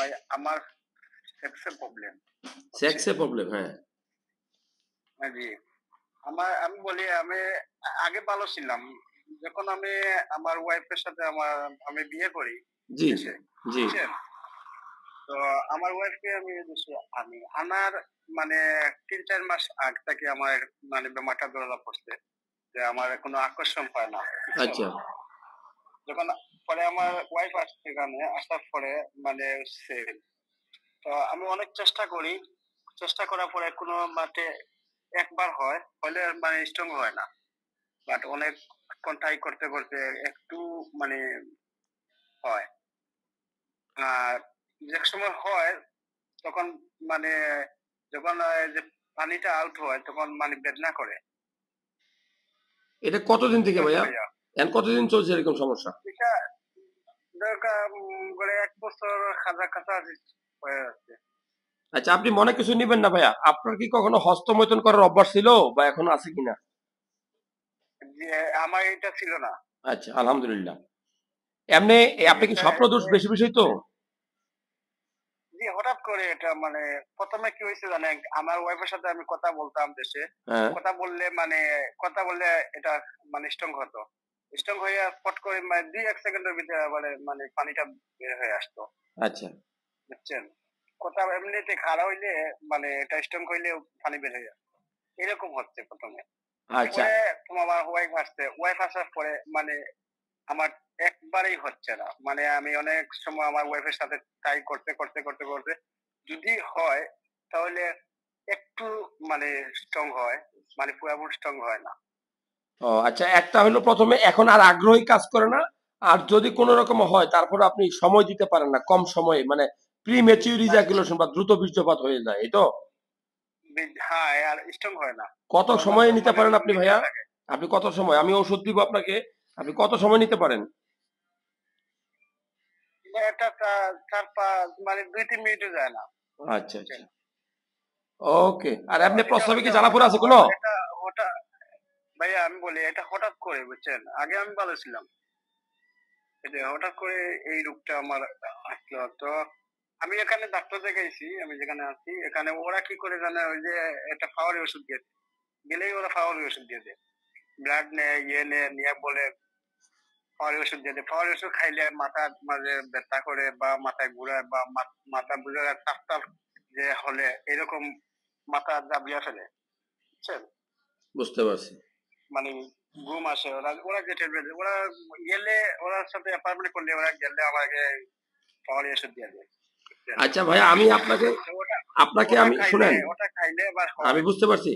ভাই আমার সেক্সে problem problem হ্যাঁ হ্যাঁ জি আমার আমি বলি আমি আগে ভালো ছিলাম যখন আমি আমার ওয়াইফের সাথে আমার আমি বিয়ে করি জি জি তো আমার ওয়াইফকে আমি আমি আনার মানে তিন চার মাস আগ থেকে আমার মানে বেমারটা ধরা পড়ছে যে আমার কোনো আকর্ষণ পায় না আচ্ছা যখন পরে আমার ওয়াইফ আসছে এখানে আসার পরে মানে তো আমি অনেক চেষ্টা করি চেষ্টা করার পরে কোনো মাঠে একবার হয় হলে মানে স্ট্রং হয় না বাট অনেক কন্টাই করতে করতে একটু মানে হয় আর যে সময় হয় তখন মানে যখন যে পানিটা আউট হয় তখন মানে বেদনা করে এটা কতদিন থেকে ভাইয়া এন কতদিন চলছে এরকম সমস্যা এটা মানে আচ্ছা আপনি মনে কিছু নিবেন না ভাইয়া আপনার কি কখনো হস্তমৈথন করার অভ্যাস ছিল বা এখন আছে কিনা আমার এটা ছিল না আচ্ছা আলহামদুলিল্লাহ এমনি আপনি কি স্বপ্ন বেশি বেশি তো হঠাৎ করে এটা মানে প্রথমে কি হয়েছে জানেন আমার ওয়াইফের সাথে আমি কথা বলতাম দেশে হ্যাঁ। কথা বললে মানে কথা বললে এটা মানে স্ট্রং হতো স্ট্রং হয়ে পট করে মানে দুই এক সেকেন্ডের ভিতরে আবার মানে পানিটা বের হয়ে আসতো আচ্ছা বুঝছেন কোথাও এমনিতে খাড়া হইলে মানে এটা স্ট্রং হইলে পানি বের হয়ে আসতো এরকম হচ্ছে প্রথমে আচ্ছা আমার ওয়াইফ আসছে ওয়াইফ আসার পরে মানে আমার একবারেই হচ্ছে না মানে আমি অনেক সময় আমার ওয়াইফের সাথে ট্রাই করতে করতে করতে করতে যদি হয় তাহলে একটু মানে স্ট্রং হয় মানে পুরাপুরি স্ট্রং হয় না ও আচ্ছা একটা হলো প্রথমে এখন আর আগ্রহী কাজ করে না আর যদি কোনো রকম হয় তারপরে আপনি সময় দিতে পারেন না কম সময়ে মানে প্রি ম্যাচিউর ইজাকুলেশন বা দ্রুত বীর্যপাত হয়ে যায় এই তো হ্যাঁ, কত সময় নিতে পারেন মানে আপনি ভাইয়া আপনি কত সময় আমি ওষুধ দিব আপনাকে আপনি কত সময় নিতে পারেন মানে চার পাঁচ মানে আচ্ছা আচ্ছা ওকে আর আপনি মানে প্রস্তাবে কি জানা আছে কোনো ওটা ভাইয়া আমি বলি এটা হঠাৎ করে বুঝছেন আগে আমি ভালো ছিলাম হঠাৎ করে এই রোগটা আমার আসলো তো আমি এখানে ডাক্তার দেখাইছি আমি যেখানে আছি এখানে ওরা কি করে জানে ওই যে একটা ফাওয়ারি ওষুধ দিয়ে গেলেই ওরা ফাওয়ারি ওষুধ দিয়ে দেয় ব্লাড নেয় ইয়ে নেয় নিয়ে বলে ফাওয়ারি ওষুধ দিয়ে দেয় ফাওয়ারি ওষুধ খাইলে মাথা মাঝে ব্যথা করে বা মাথায় ঘুরায় বা মাথা বুঝে টাপ যে হলে এরকম মাথা দাবিয়া ফেলে বুঝছেন বুঝতে পারছি মানে ঘুম আসে ওরা ওরা গেটের বেড়ে ওরা গেলে ওরা সাথে অ্যাপার্টমেন্ট করলে ওরা গেলে আমাকে পাওয়ার এসব দিয়ে দেয় আচ্ছা ভাই আমি আপনাকে আপনাকে আমি শুনেন আমি বুঝতে পারছি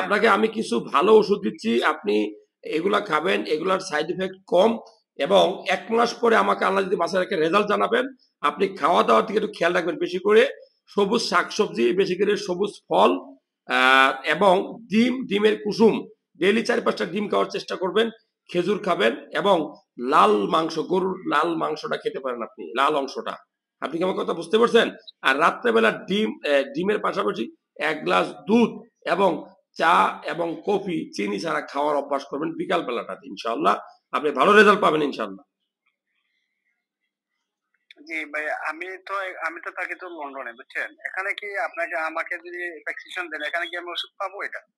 আপনাকে আমি কিছু ভালো ওষুধ দিচ্ছি আপনি এগুলা খাবেন এগুলার সাইড ইফেক্ট কম এবং এক মাস পরে আমাকে আল্লাহ যদি বাসায় রেখে রেজাল্ট জানাবেন আপনি খাওয়া দাওয়ার দিকে একটু খেয়াল রাখবেন বেশি করে সবুজ শাকসবজি বেশি করে সবুজ ফল এবং ডিম ডিমের কুসুম ডেলি চারি পাঁচটা ডিম খাওয়ার চেষ্টা করবেন খেজুর খাবেন এবং লাল মাংস গরুর লাল মাংসটা খেতে পারেন আপনি লাল অংশটা আপনি কি আমার কথা বুঝতে পারছেন আর রাত্রেবেলা ডিম ডিমের পাশাপাশি এক গ্লাস দুধ এবং চা এবং কফি চিনি ছাড়া খাওয়ার অভ্যাস করবেন বিকাল বেলাটা ইনশাল্লাহ আপনি ভালো রেজাল্ট পাবেন ইনশাল্লাহ জি ভাই আমি তো আমি তো থাকি তো লন্ডনে বুঝছেন এখানে কি আপনাকে আমাকে যদি ভ্যাকসিনেশন দেন এখানে কি আমি ওষুধ পাবো এটা